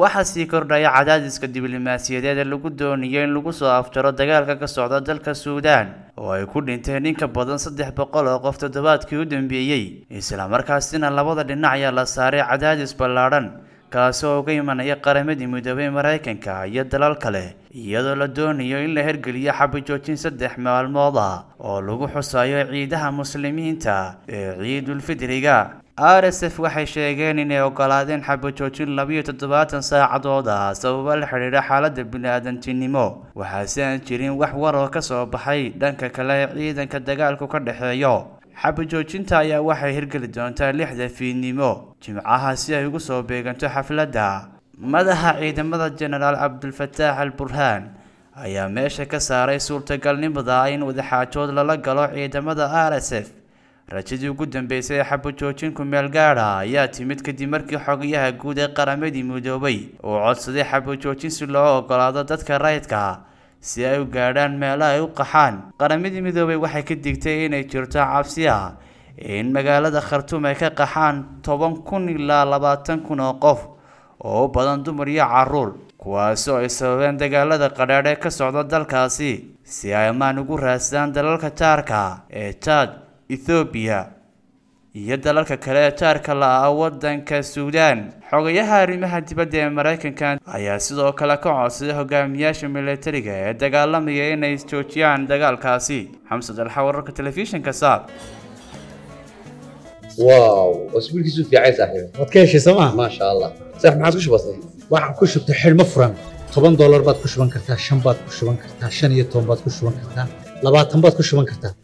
waxaa sii kordhaya cadaadiska diblomaasiyadeed ee lagu doonayo in lagu soo afjaro dagaalka ka socda dalka suudaan oo ay ku dhinteen in ka badan saddex boqol oo qof toddobaadkii u dambeeyey islamarkaasina labada dhinac ayaa la saaray cadaadis ballaadhan kaasi oo uga imanaya qaramadii midoobay maraykanka iyo dalal kale iyadoo la doonayo in la hergeliyo xabijoojin saddex maalmood ah oo lagu xusaayo ciidaha muslimiinta ee ciidulfidriga r s f waxay sheegeen inay ogolaadeen xabajoojin labiyo toddobaatan saacadood ah sababa la xidhiidha xaalada biniaadantinimo waxaase aan jirin wax waroo ka soo baxay dhanka kale ee ciidanka dagaalku ka dhexeeyo xabajoojinta ayaa waxay hirgeli doontaa lixda fiidnimo jimcaha si ay ugu soo beeganto xafladda madaxa ciidamada jenaraal cabdulfataax al burhaan ayaa meesha ka saaray suurtagalnimada in wadaxaajood lala galo ciidamada r s f rajadii ugu dambeysay ee xabo joojinku meel gaadha ah ayaa timid kadib markii xogayaha guud ee qaramadii midoobay uu codsaday xabo joojin si loo ogolaado dadka raydka si ay u gaadhaan meelo ay u qaxaan qaramadii midoobay waxay ka digtay inay jirto cabsiya in magaalada khartuum ay ka qaxaan toban kun ilaa labaatan kun oo qof oo u badan dumar iyo caruur kuwaasoo ay sababeen dagaalada qadhaadh ee ka socda dalkaasi si ay ammaan ugu raadsadaan dalalka jaarka ee jaad ethoobiya iyo dalalka kale ee jaarka la-a ah wadanka suudaan xogayaha arrimaha dibadda ee maraykankan ayaa sidoo kale ka codsaday hogaamiyaasha milatariga ee dagaalamaya ah inay joojiyaan dagaalkaasi xamsad alxa wararka telefishinka saab toban doolar baad ku shuban kartaa shan baad ku shuban kartaa shan iyo toban baad ku shuban kartaa labaatan baad ku shuban kartaa